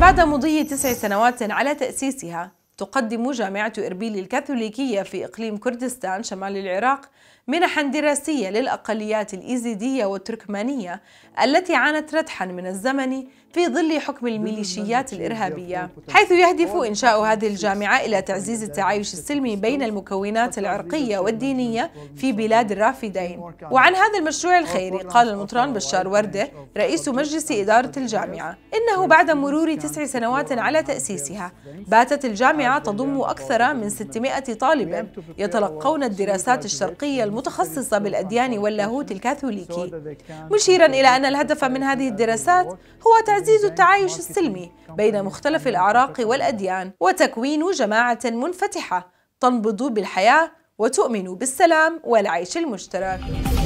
بعد مضي تسع سنوات على تأسيسها تقدم جامعة إربيل الكاثوليكية في إقليم كردستان شمال العراق منحا دراسية للأقليات الإيزيدية والتركمانية التي عانت ردحا من الزمن في ظل حكم الميليشيات الإرهابية حيث يهدف إنشاء هذه الجامعة إلى تعزيز التعايش السلمي بين المكونات العرقية والدينية في بلاد الرافدين وعن هذا المشروع الخيري قال المطران بشار وردة رئيس مجلس إدارة الجامعة إنه بعد مرور تسع سنوات على تأسيسها باتت الجامعة تضم أكثر من 600 طالب يتلقون الدراسات الشرقية المتخصصة بالأديان واللاهوت الكاثوليكي مشيرا إلى أن الهدف من هذه الدراسات هو تعزيز التعايش السلمي بين مختلف الأعراق والأديان وتكوين جماعة منفتحة تنبض بالحياة وتؤمن بالسلام والعيش المشترك